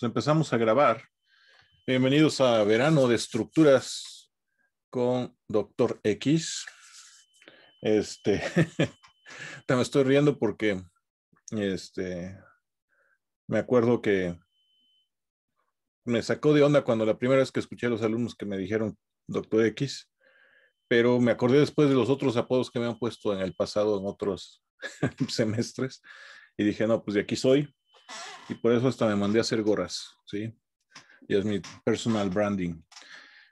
Pues empezamos a grabar. Bienvenidos a Verano de Estructuras con Doctor X. Este, me estoy riendo porque, este, me acuerdo que me sacó de onda cuando la primera vez que escuché a los alumnos que me dijeron Doctor X, pero me acordé después de los otros apodos que me han puesto en el pasado en otros semestres y dije, no, pues de aquí soy. Y por eso hasta me mandé a hacer gorras, ¿sí? Y es mi personal branding.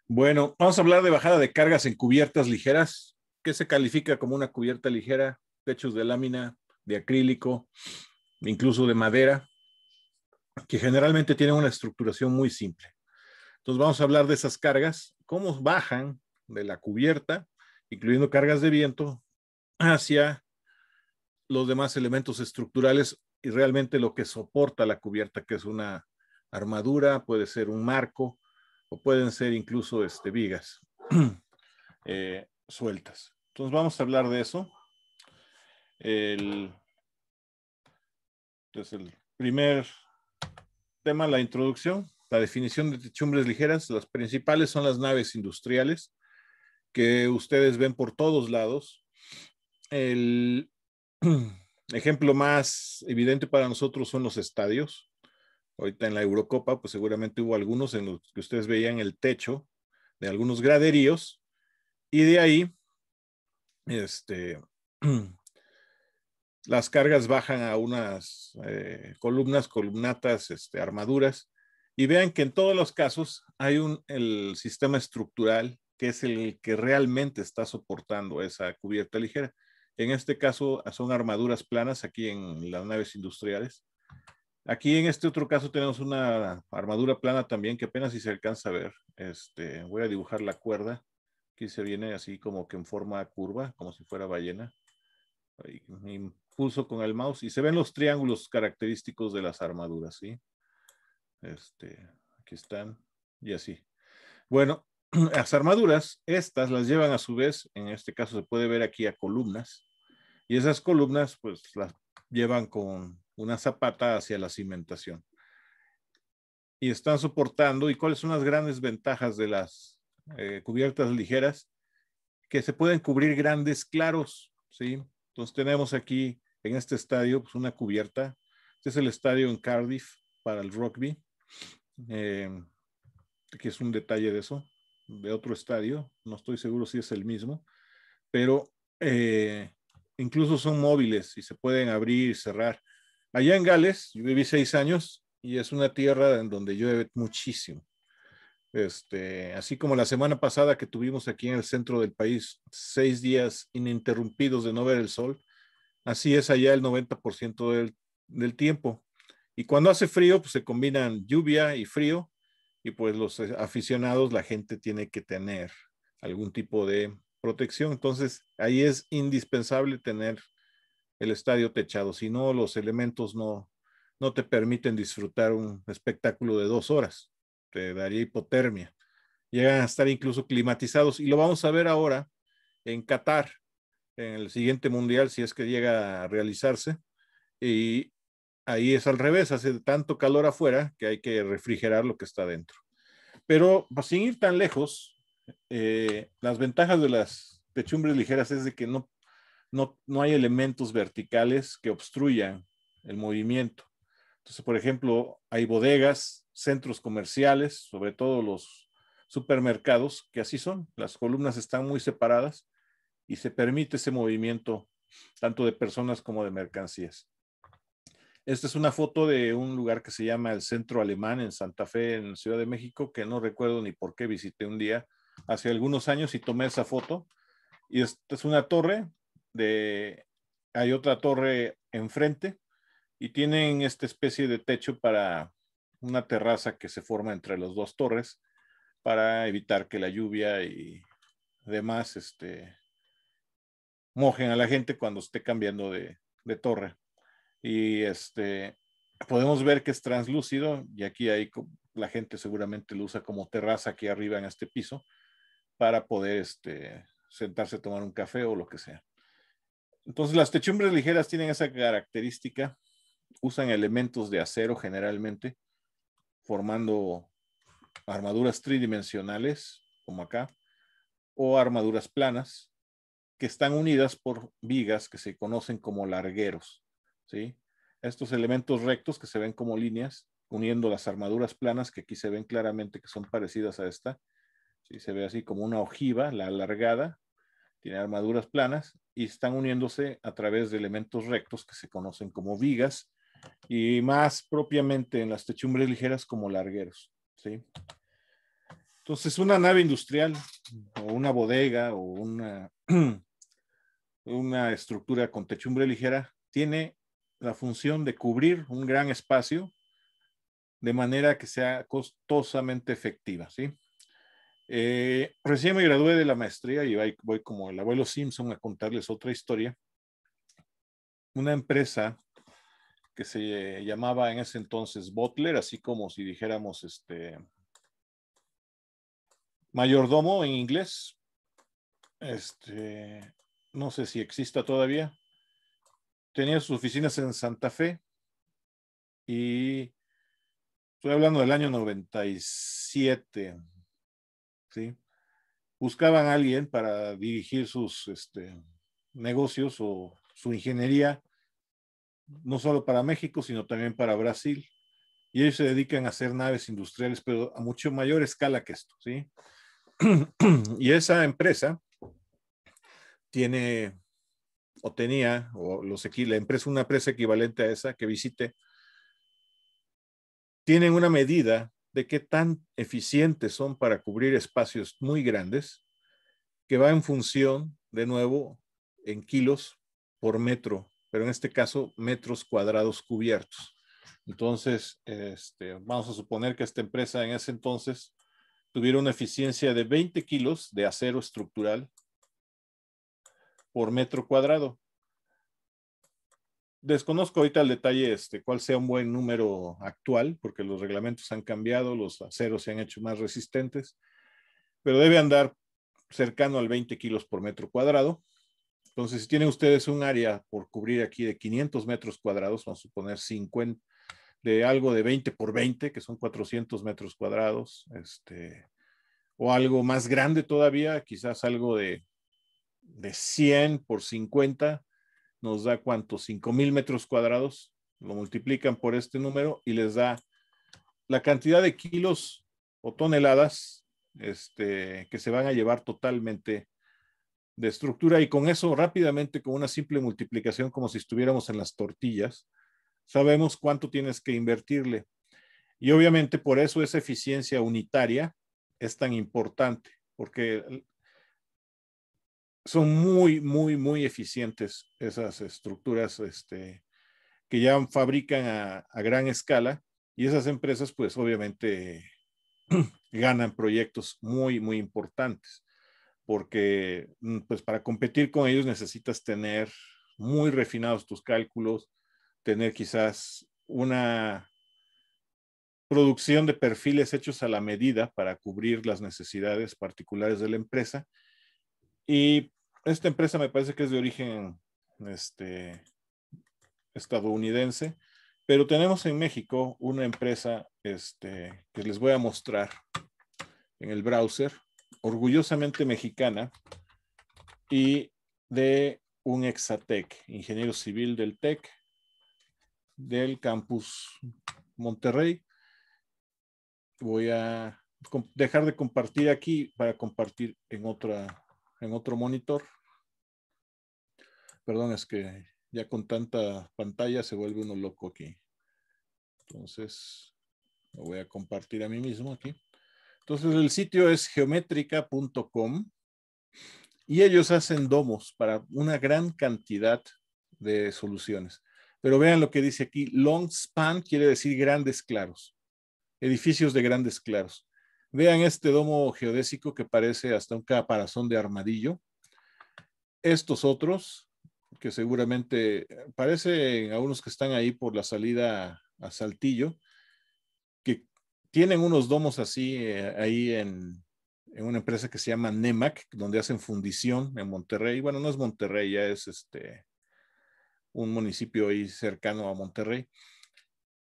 Bueno, vamos a hablar de bajada de cargas en cubiertas ligeras. ¿Qué se califica como una cubierta ligera? Techos de lámina, de acrílico, incluso de madera, que generalmente tienen una estructuración muy simple. Entonces vamos a hablar de esas cargas, cómo bajan de la cubierta, incluyendo cargas de viento, hacia los demás elementos estructurales y realmente lo que soporta la cubierta, que es una armadura, puede ser un marco o pueden ser incluso este, vigas eh, sueltas. Entonces vamos a hablar de eso. El, entonces el primer tema, la introducción, la definición de techumbres ligeras. Las principales son las naves industriales que ustedes ven por todos lados. El, Ejemplo más evidente para nosotros son los estadios. Ahorita en la Eurocopa, pues seguramente hubo algunos en los que ustedes veían el techo de algunos graderíos y de ahí, este, las cargas bajan a unas eh, columnas, columnatas, este, armaduras, y vean que en todos los casos hay un el sistema estructural que es el que realmente está soportando esa cubierta ligera. En este caso ah, son armaduras planas aquí en las naves industriales. Aquí en este otro caso tenemos una armadura plana también que apenas si se alcanza a ver. Este, voy a dibujar la cuerda. que se viene así como que en forma curva, como si fuera ballena. impulso con el mouse y se ven los triángulos característicos de las armaduras, ¿sí? Este, aquí están y así. Bueno, las armaduras, estas las llevan a su vez, en este caso se puede ver aquí a columnas, y esas columnas, pues las llevan con una zapata hacia la cimentación. Y están soportando, ¿y cuáles son las grandes ventajas de las eh, cubiertas ligeras? Que se pueden cubrir grandes claros, ¿sí? Entonces tenemos aquí en este estadio pues, una cubierta. Este es el estadio en Cardiff para el rugby, eh, que es un detalle de eso, de otro estadio. No estoy seguro si es el mismo, pero eh, incluso son móviles y se pueden abrir y cerrar. Allá en Gales, yo viví seis años y es una tierra en donde llueve muchísimo. Este, así como la semana pasada que tuvimos aquí en el centro del país seis días ininterrumpidos de no ver el sol, así es allá el 90% del, del tiempo. Y cuando hace frío, pues se combinan lluvia y frío y pues los eh, aficionados, la gente tiene que tener algún tipo de protección. Entonces, ahí es indispensable tener el estadio techado, si no, los elementos no, no te permiten disfrutar un espectáculo de dos horas, te daría hipotermia. Llegan a estar incluso climatizados y lo vamos a ver ahora en Qatar, en el siguiente mundial, si es que llega a realizarse. Y ahí es al revés, hace tanto calor afuera que hay que refrigerar lo que está dentro. Pero sin ir tan lejos, eh, las ventajas de las techumbres ligeras es de que no, no, no hay elementos verticales que obstruyan el movimiento. Entonces, por ejemplo, hay bodegas, centros comerciales, sobre todo los supermercados, que así son. Las columnas están muy separadas y se permite ese movimiento tanto de personas como de mercancías. Esta es una foto de un lugar que se llama el Centro Alemán en Santa Fe, en Ciudad de México, que no recuerdo ni por qué visité un día, hace algunos años y tomé esa foto. Y esta es una torre de, hay otra torre enfrente y tienen esta especie de techo para una terraza que se forma entre las dos torres para evitar que la lluvia y demás este, mojen a la gente cuando esté cambiando de, de torre. Y este, podemos ver que es translúcido y aquí hay la gente seguramente lo usa como terraza aquí arriba en este piso para poder este, sentarse a tomar un café o lo que sea. Entonces, las techumbres ligeras tienen esa característica, usan elementos de acero generalmente, formando armaduras tridimensionales, como acá, o armaduras planas, que están unidas por vigas que se conocen como largueros. ¿sí? Estos elementos rectos que se ven como líneas, uniendo las armaduras planas, que aquí se ven claramente que son parecidas a esta, se ve así como una ojiva, la alargada, tiene armaduras planas y están uniéndose a través de elementos rectos que se conocen como vigas y más propiamente en las techumbres ligeras como largueros. ¿sí? Entonces, una nave industrial o una bodega o una, una estructura con techumbre ligera tiene la función de cubrir un gran espacio de manera que sea costosamente efectiva, ¿sí? Eh, recién me gradué de la maestría y voy, como el abuelo Simpson a contarles otra historia. Una empresa que se llamaba en ese entonces Butler, así como si dijéramos este mayordomo en inglés. Este, no sé si exista todavía. Tenía sus oficinas en Santa Fe y estoy hablando del año 97, ¿sí? Buscaban a alguien para dirigir sus este, negocios o su ingeniería, no solo para México, sino también para Brasil. Y ellos se dedican a hacer naves industriales, pero a mucho mayor escala que esto, ¿sí? y esa empresa tiene o tenía, o los aquí, la empresa, una empresa equivalente a esa que visite, tienen una medida de qué tan eficientes son para cubrir espacios muy grandes, que va en función, de nuevo, en kilos por metro, pero en este caso metros cuadrados cubiertos. Entonces, este, vamos a suponer que esta empresa en ese entonces tuviera una eficiencia de 20 kilos de acero estructural por metro cuadrado desconozco ahorita el detalle este, cuál sea un buen número actual, porque los reglamentos han cambiado, los aceros se han hecho más resistentes, pero debe andar cercano al 20 kilos por metro cuadrado. Entonces, si tienen ustedes un área por cubrir aquí de 500 metros cuadrados, vamos a suponer 50, de algo de 20 por 20, que son 400 metros cuadrados, este, o algo más grande todavía, quizás algo de, de 100 por 50, nos da cuánto, mil metros cuadrados, lo multiplican por este número y les da la cantidad de kilos o toneladas este, que se van a llevar totalmente de estructura y con eso rápidamente, con una simple multiplicación como si estuviéramos en las tortillas, sabemos cuánto tienes que invertirle. Y obviamente por eso esa eficiencia unitaria es tan importante, porque son muy, muy, muy eficientes esas estructuras este, que ya fabrican a, a gran escala y esas empresas pues obviamente ganan proyectos muy, muy importantes porque mm, pues para competir con ellos necesitas tener muy refinados tus cálculos, tener quizás una producción de perfiles hechos a la medida para cubrir las necesidades particulares de la empresa. Y esta empresa me parece que es de origen este, estadounidense, pero tenemos en México una empresa este, que les voy a mostrar en el browser, orgullosamente mexicana y de un exatec, ingeniero civil del TEC, del campus Monterrey. Voy a dejar de compartir aquí para compartir en, otra, en otro monitor. Perdón, es que ya con tanta pantalla se vuelve uno loco aquí. Entonces, lo voy a compartir a mí mismo aquí. Entonces, el sitio es geométrica.com y ellos hacen domos para una gran cantidad de soluciones. Pero vean lo que dice aquí, long span quiere decir grandes claros, edificios de grandes claros. Vean este domo geodésico que parece hasta un caparazón de armadillo. Estos otros, que seguramente eh, parecen unos que están ahí por la salida a Saltillo, que tienen unos domos así eh, ahí en, en, una empresa que se llama NEMAC, donde hacen fundición en Monterrey. Bueno, no es Monterrey, ya es este un municipio ahí cercano a Monterrey.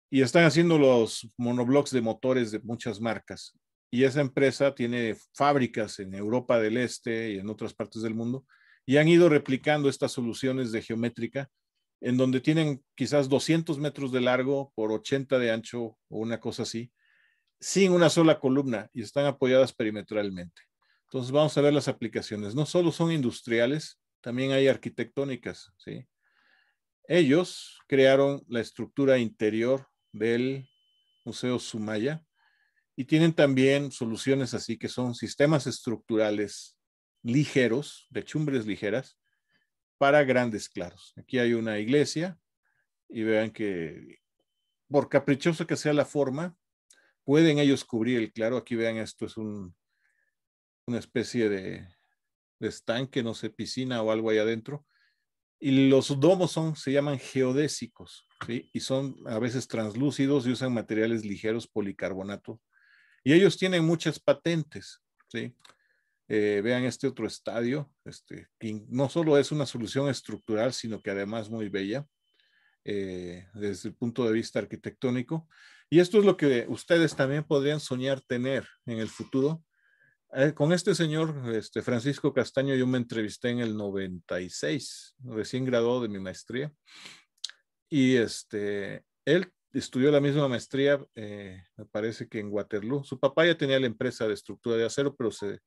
Y están haciendo los monoblocks de motores de muchas marcas. Y esa empresa tiene fábricas en Europa del Este y en otras partes del mundo y han ido replicando estas soluciones de geométrica en donde tienen quizás 200 metros de largo por 80 de ancho o una cosa así, sin una sola columna y están apoyadas perimetralmente. Entonces vamos a ver las aplicaciones. No solo son industriales, también hay arquitectónicas. ¿sí? Ellos crearon la estructura interior del Museo Sumaya y tienen también soluciones así que son sistemas estructurales ligeros, de chumbres ligeras, para grandes claros. Aquí hay una iglesia y vean que por caprichoso que sea la forma, pueden ellos cubrir el claro. Aquí vean, esto es un, una especie de, de estanque, no sé, piscina o algo ahí adentro. Y los domos son, se llaman geodésicos, ¿sí? Y son a veces translúcidos y usan materiales ligeros, policarbonato. Y ellos tienen muchas patentes, ¿sí? Eh, vean este otro estadio, este, que no solo es una solución estructural, sino que además muy bella eh, desde el punto de vista arquitectónico. Y esto es lo que ustedes también podrían soñar tener en el futuro. Eh, con este señor, este Francisco Castaño, yo me entrevisté en el 96, recién graduado de mi maestría. Y este, él estudió la misma maestría, me parece que en Waterloo. Su papá ya tenía la empresa de estructura de acero, pero se,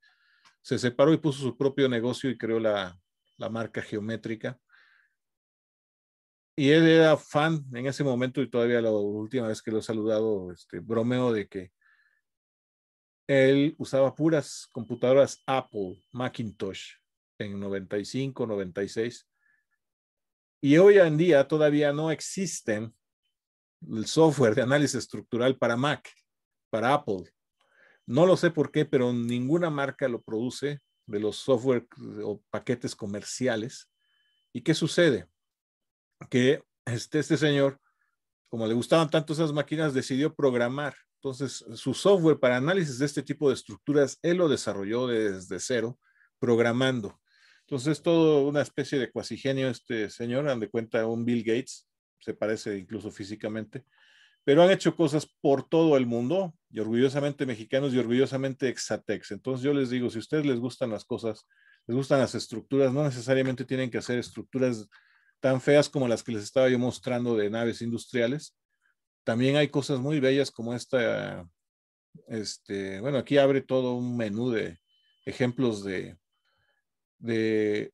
se separó y puso su propio negocio y creó la, marca geométrica. Y él era fan en ese momento y todavía la última vez que lo he saludado, este, bromeo de que él usaba puras computadoras Apple, Macintosh, en 95, 96. Y hoy en día todavía no existen el software de análisis estructural para Mac, para Apple. No lo sé por qué, pero ninguna marca lo produce de los software eh, o paquetes comerciales. ¿Y qué sucede? Que este, este, señor, como le gustaban tanto esas máquinas, decidió programar. Entonces, su software para análisis de este tipo de estructuras, él lo desarrolló desde cero, programando. Entonces, todo una especie de cuasigenio este señor, han de cuenta un Bill Gates, se parece incluso físicamente, pero han hecho cosas por todo el mundo y orgullosamente mexicanos y orgullosamente exatex. Entonces yo les digo, si ustedes les gustan las cosas, les gustan las estructuras, no necesariamente tienen que hacer estructuras tan feas como las que les estaba yo mostrando de naves industriales. También hay cosas muy bellas como esta, este, bueno, aquí abre todo un menú de ejemplos de, de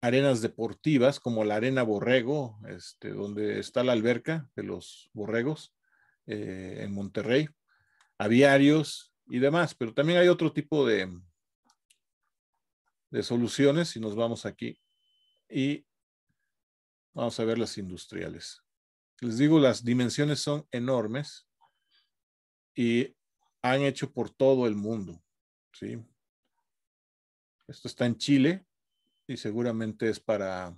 arenas deportivas como la Arena Borrego, este, donde está la alberca de los borregos eh, en Monterrey, aviarios y demás, pero también hay otro tipo de, de soluciones si nos vamos aquí y vamos a ver las industriales. Les digo, las dimensiones son enormes y han hecho por todo el mundo. ¿sí? Esto está en Chile, y seguramente es para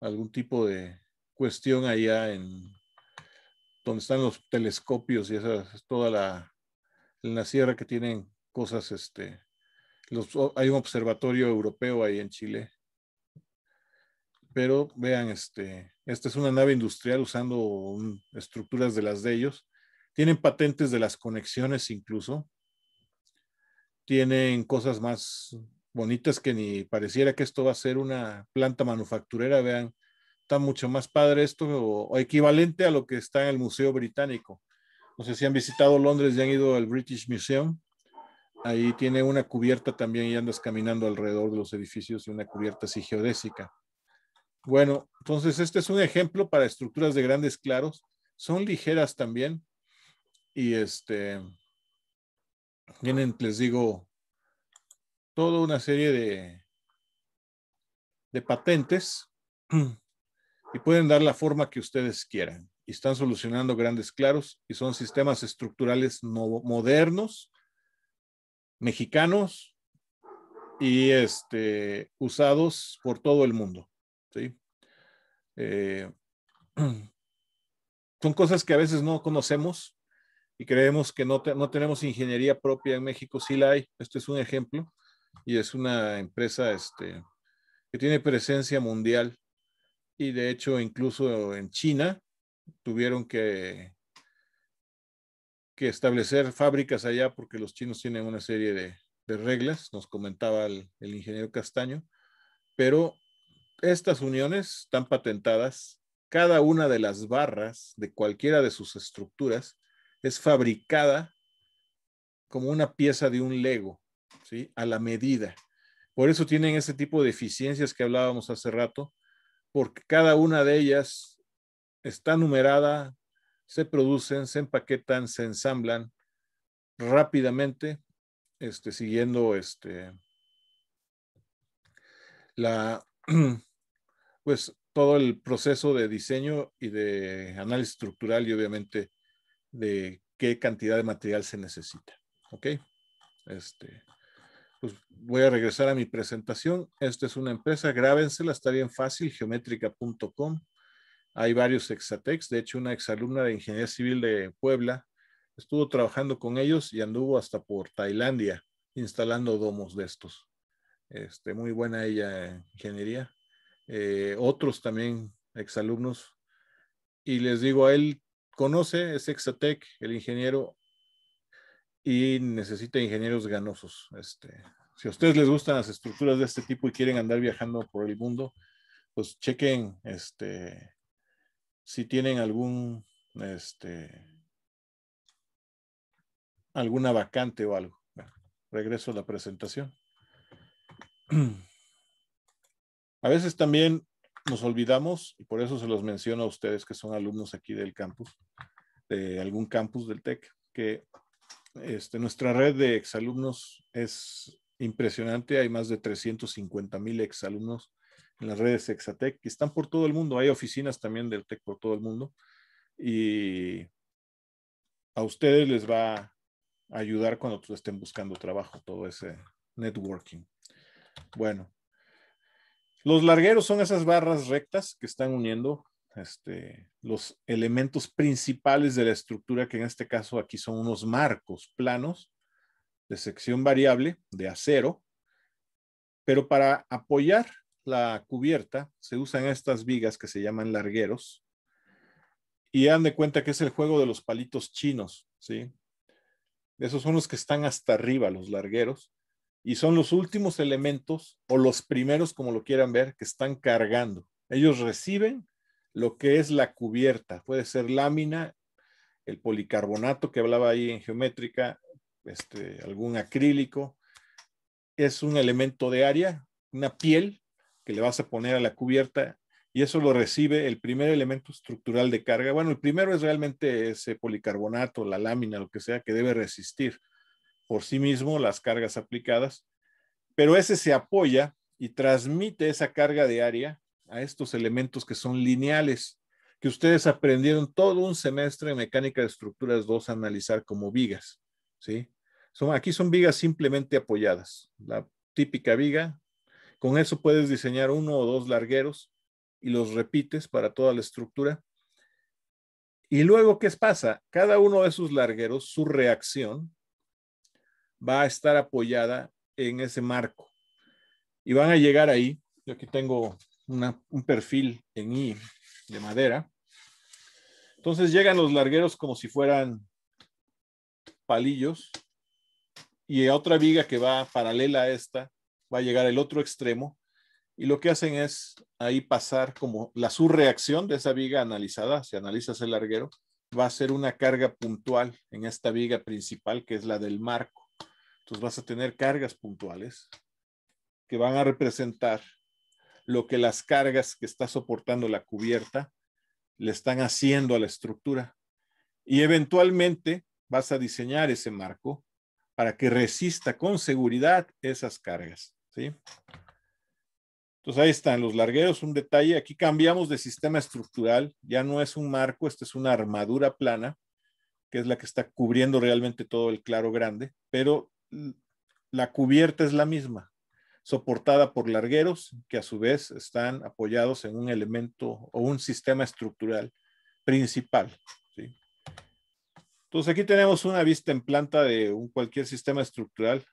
algún tipo de cuestión allá en donde están los telescopios y esa es toda la en la sierra que tienen cosas este hay un observatorio europeo ahí en Chile pero vean este esta es una nave industrial usando estructuras de las de ellos tienen patentes de las conexiones incluso tienen cosas más bonitas que ni pareciera que esto va a ser una planta manufacturera, vean, está mucho más padre esto o, equivalente a lo que está en el Museo Británico. No sé si han visitado Londres y han ido al British Museum. Ahí tiene una cubierta también y andas caminando alrededor de los edificios y una cubierta así geodésica. Bueno, entonces este es un ejemplo para estructuras de grandes claros. Son ligeras también y este vienen, les digo, toda una serie de, de patentes y pueden dar la forma que ustedes quieran. Y están solucionando grandes claros y son sistemas estructurales modernos, mexicanos y este, usados por todo el mundo. ¿sí? Eh, son cosas que a veces no conocemos y creemos que no, no tenemos ingeniería propia en México. Sí la hay. Este es un ejemplo y es una empresa este, que tiene presencia mundial y de hecho incluso en China tuvieron que, que establecer fábricas allá porque los chinos tienen una serie de, reglas, nos comentaba el, ingeniero Castaño, pero estas uniones están patentadas, cada una de las barras de cualquiera de sus estructuras es fabricada como una pieza de un Lego ¿sí? A la medida. Por eso tienen ese tipo de eficiencias que hablábamos hace rato, porque cada una de ellas está numerada, se producen, se empaquetan, se ensamblan rápidamente, este, siguiendo este, la, pues, todo el proceso de diseño y de análisis estructural y obviamente de qué cantidad de material se necesita. ¿Ok? Este, pues voy a regresar a mi presentación. Esta es una empresa, grábensela, está bien fácil, geométrica.com. Hay varios Exatex, de hecho una exalumna de Ingeniería Civil de Puebla estuvo trabajando con ellos y anduvo hasta por Tailandia instalando domos de estos. Este, muy buena ella en ingeniería. Eh, otros también exalumnos. Y les digo, a él conoce, es Exatec, el ingeniero y necesita ingenieros ganosos. Este, si a ustedes les gustan las estructuras de este tipo y quieren andar viajando por el mundo, pues chequen este, si tienen algún, este, alguna vacante o algo. regreso a la presentación. A veces también nos olvidamos, y por eso se los menciono a ustedes que son alumnos aquí del campus, de algún campus del TEC, que este, nuestra red de exalumnos es impresionante. Hay más de 350 mil exalumnos en las redes Exatec que están por todo el mundo. Hay oficinas también del TEC por todo el mundo. Y a ustedes les va a ayudar cuando estén buscando trabajo, todo ese networking. Bueno, los largueros son esas barras rectas que están uniendo este, los elementos principales de la estructura, que en este caso aquí son unos marcos planos de sección variable de acero, pero para apoyar la cubierta se usan estas vigas que se llaman largueros y dan de cuenta que es el juego de los palitos chinos, ¿sí? Esos son los que están hasta arriba, los largueros, y son los últimos elementos o los primeros, como lo quieran ver, que están cargando. Ellos reciben lo que es la cubierta. Puede ser lámina, el policarbonato que hablaba ahí en geométrica, este, algún acrílico. Es un elemento de área, una piel que le vas a poner a la cubierta y eso lo recibe el primer elemento estructural de carga. Bueno, el primero es realmente ese policarbonato, la lámina, lo que sea, que debe resistir por sí mismo las cargas aplicadas, pero ese se apoya y transmite esa carga de área a estos elementos que son lineales, que ustedes aprendieron todo un semestre en mecánica de estructuras 2 a analizar como vigas, ¿sí? Son, aquí son vigas simplemente apoyadas, la típica viga. Con eso puedes diseñar uno o dos largueros y los repites para toda la estructura. Y luego, ¿qué pasa? Cada uno de esos largueros, su reacción va a estar apoyada en ese marco. Y van a llegar ahí. Yo aquí tengo un perfil en I de madera. Entonces llegan los largueros como si fueran palillos y a otra viga que va paralela a esta va a llegar el otro extremo y lo que hacen es ahí pasar como la subreacción de esa viga analizada, si analizas el larguero, va a ser una carga puntual en esta viga principal que es la del marco. Entonces vas a tener cargas puntuales que van a representar lo que las cargas que está soportando la cubierta le están haciendo a la estructura. Y eventualmente vas a diseñar ese marco para que resista con seguridad esas cargas. ¿sí? Entonces ahí están los largueros, un detalle. Aquí cambiamos de sistema estructural, ya no es un marco, esta es una armadura plana, que es la que está cubriendo realmente todo el claro grande, pero la cubierta es la misma soportada por largueros que a su vez están apoyados en un elemento o un sistema estructural principal. Entonces aquí tenemos una vista en planta de un cualquier sistema estructural.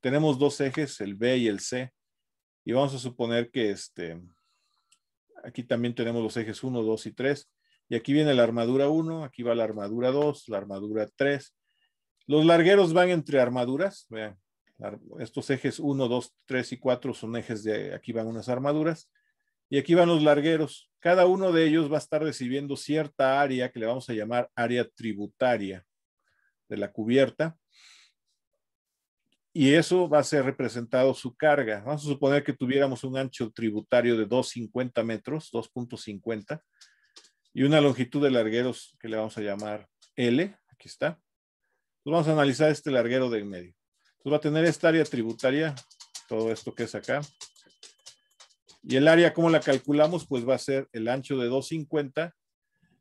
Tenemos dos ejes, el B y el C. Y vamos a suponer que este, aquí también tenemos los ejes 1, 2 y 3. Y aquí viene la armadura 1, aquí va la armadura 2, la armadura 3. Los largueros van entre armaduras. Vean, estos ejes 1, 2, 3 y 4 son ejes de, aquí van unas armaduras, y aquí van los largueros. Cada uno de ellos va a estar recibiendo cierta área que le vamos a llamar área tributaria de la cubierta. Y eso va a ser representado su carga. Vamos a suponer que tuviéramos un ancho tributario de 2,50 metros, 2.50, y una longitud de largueros que le vamos a llamar L. Aquí está. vamos a analizar este larguero del medio. Pues, va a tener esta área tributaria, todo esto que es acá. Y el área, ¿cómo la calculamos? Pues va a ser el ancho de 250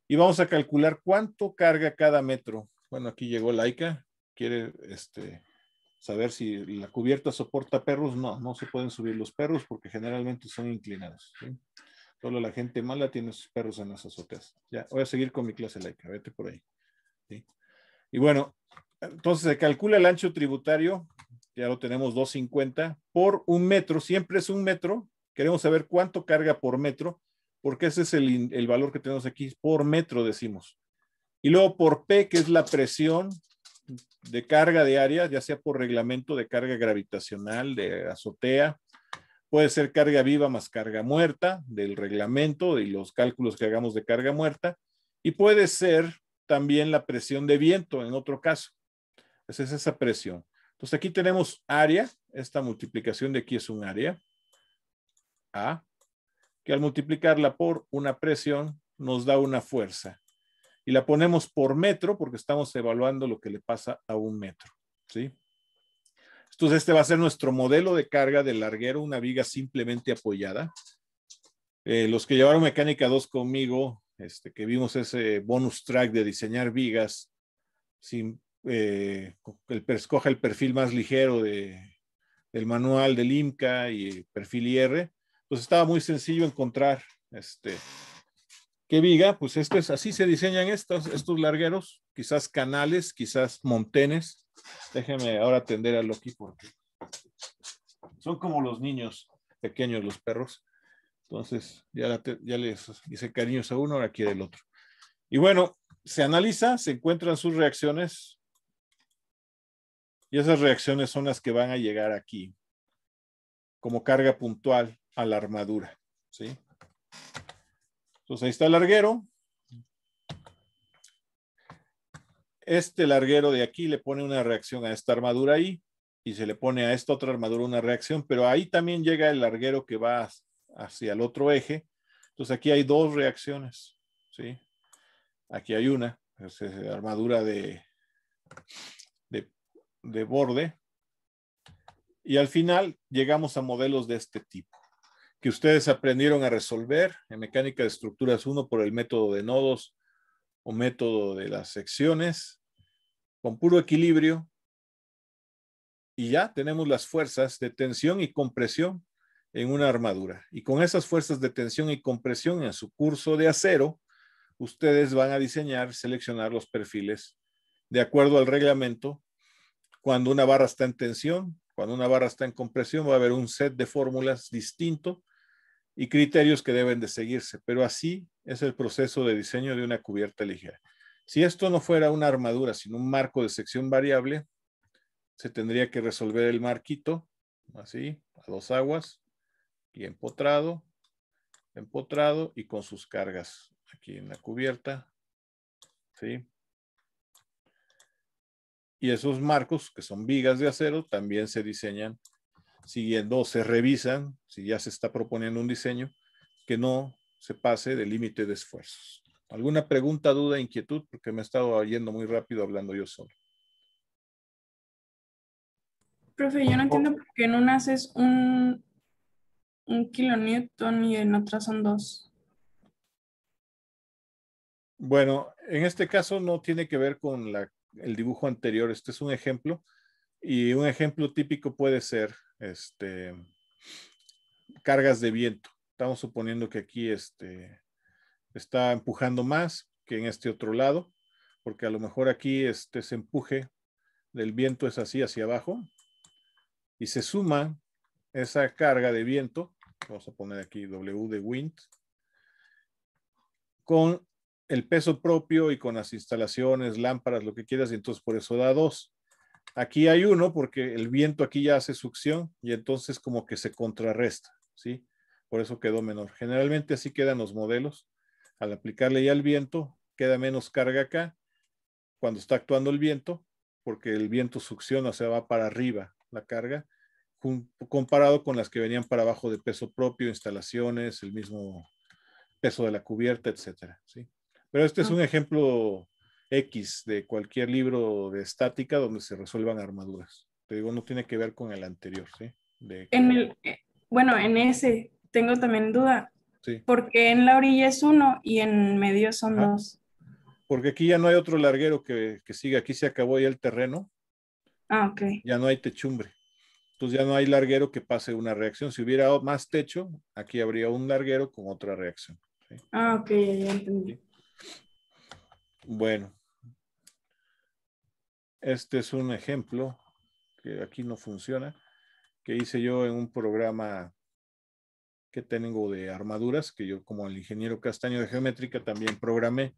y vamos a calcular cuánto carga cada metro. Bueno, aquí llegó Laika, quiere este, saber si la cubierta soporta perros. No, no se pueden subir los perros porque generalmente son inclinados. Solo la gente mala tiene sus perros en las azoteas. Ya, voy a seguir con mi clase laica, vete por ahí. Y bueno, entonces se calcula el ancho tributario, ya lo tenemos 250, por un metro, siempre es un metro. Queremos saber cuánto carga por metro, porque ese es el, el valor que tenemos aquí, por metro decimos. Y luego por P, que es la presión de carga de área, ya sea por reglamento de carga gravitacional, de azotea, puede ser carga viva más carga muerta del reglamento y los cálculos que hagamos de carga muerta, y puede ser también la presión de viento en otro caso. Esa es esa presión. Entonces aquí tenemos área, esta multiplicación de aquí es un área, A, que al multiplicarla por una presión nos da una fuerza. Y la ponemos por metro porque estamos evaluando lo que le pasa a un metro. ¿sí? Entonces este va a ser nuestro modelo de carga de larguero, una viga simplemente apoyada. Eh, los que llevaron Mecánica 2 conmigo, este, que vimos ese bonus track de diseñar vigas sin eh, el, escoja el perfil más ligero de, del manual del IMCA y perfil IR, pues estaba muy sencillo encontrar este, que viga, pues esto es, así se diseñan estos, estos largueros, quizás canales, quizás montenes. déjeme ahora atender a Loki porque son como los niños pequeños, los perros. Entonces, ya, ya les hice cariños a uno, ahora quiere el otro. Y bueno, se analiza, se encuentran sus reacciones, y esas reacciones son las que van a llegar aquí, como carga puntual a la armadura. ¿sí? Entonces ahí está el larguero. Este larguero de aquí le pone una reacción a esta armadura ahí y se le pone a esta otra armadura una reacción, pero ahí también llega el larguero que va hacia el otro eje. Entonces aquí hay dos reacciones. ¿sí? Aquí hay una, es eh, armadura de de borde. Y al final llegamos a modelos de este tipo, que ustedes aprendieron a resolver en mecánica de estructuras 1 por el método de nodos o método de las secciones, con puro equilibrio. Y ya tenemos las fuerzas de tensión y compresión en una armadura. Y con esas fuerzas de tensión y compresión en su curso de acero, ustedes van a diseñar, seleccionar los perfiles de acuerdo al reglamento cuando una barra está en tensión, cuando una barra está en compresión, va a haber un set de fórmulas distinto y criterios que deben de seguirse, pero así es el proceso de diseño de una cubierta ligera. Si esto no fuera una armadura, sino un marco de sección variable, se tendría que resolver el marquito, así, a dos aguas, y empotrado, empotrado y con sus cargas aquí en la cubierta, ¿sí? Y esos marcos, que son vigas de acero, también se diseñan siguiendo o se revisan, si ya se está proponiendo un diseño, que no se pase del límite de esfuerzos. ¿Alguna pregunta, duda, inquietud? Porque me he estado yendo muy rápido hablando yo solo. Profe, yo no entiendo por qué en unas es un, un kilonewton y en otras son dos. Bueno, en este caso no tiene que ver con la el dibujo anterior. Este es un ejemplo. Y un ejemplo típico puede ser este, cargas de viento. Estamos suponiendo que aquí este, está empujando más que en este otro lado, porque a lo mejor aquí este, ese empuje del viento es así hacia abajo y se suma esa carga de viento, vamos a poner aquí W de wind, con el peso propio y con las instalaciones, lámparas, lo que quieras, y entonces por eso da dos. Aquí hay uno porque el viento aquí ya hace succión y entonces como que se contrarresta, ¿sí? Por eso quedó menor. Generalmente así quedan los modelos. Al aplicarle ya el viento, queda menos carga acá cuando está actuando el viento, porque el viento succiona, o sea, va para arriba la carga, comparado con las que venían para abajo de peso propio, instalaciones, el mismo peso de la cubierta, etcétera, ¿sí? Pero este es ah. un ejemplo X de cualquier libro de estática donde se resuelvan armaduras. Te digo, no tiene que ver con el anterior, eh, bueno, en ese tengo también duda. Porque en la orilla es uno y en medio son dos. Porque aquí ya no hay otro larguero que, que siga. Aquí se acabó ya el terreno. Ah, ok. Ya no hay techumbre. Entonces ya no hay larguero que pase una reacción. Si hubiera más techo, aquí habría un larguero con otra reacción. Ah, ok, ya entendí. Bueno, este es un ejemplo que aquí no funciona, que hice yo en un programa que tengo de armaduras, que yo como el ingeniero castaño de geométrica también programé.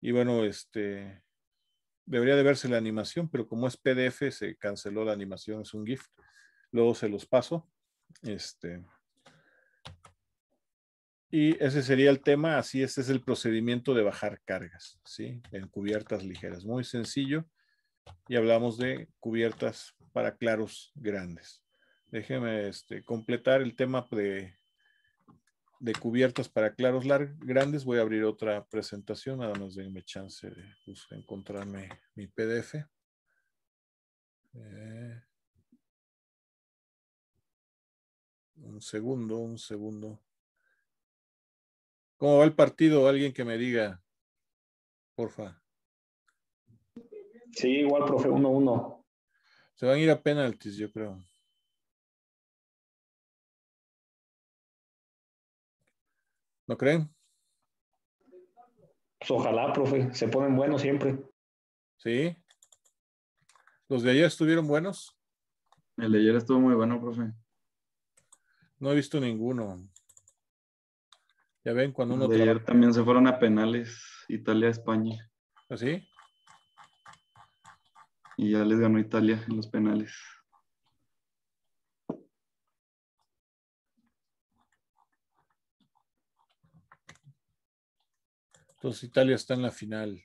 Y bueno, este debería de verse la animación, pero como es PDF, se canceló la animación, es un GIF. Luego se los paso. Este, y ese sería el tema, así este es el procedimiento de bajar cargas, ¿sí? En cubiertas ligeras, muy sencillo. Y hablamos de cubiertas para claros grandes. Déjeme este, completar el tema de, de cubiertas para claros grandes. Voy a abrir otra presentación, nada más denme chance de pues, encontrarme mi PDF. Eh. un segundo, un segundo. ¿Cómo va el partido? Alguien que me diga, porfa. Sí, igual, profe, 1-1. Uno, Se van a ir a penaltis, yo creo. ¿No creen? Pues ojalá, profe, se ponen buenos siempre. Sí. ¿Los de ayer estuvieron buenos? El de ayer estuvo muy bueno, profe. No he visto ninguno. Ya ven, cuando uno. De ayer también se fueron a penales, Italia-España. ¿Así? ¿Ah, y ya les ganó Italia en los penales. Entonces Italia está en la final.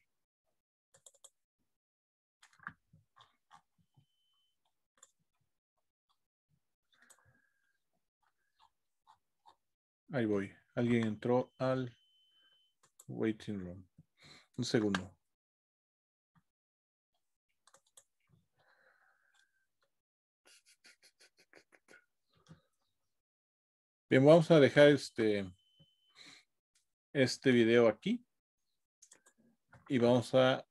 Ahí voy. Alguien entró al waiting room. Un segundo. Bien, vamos a dejar este, este video aquí y vamos a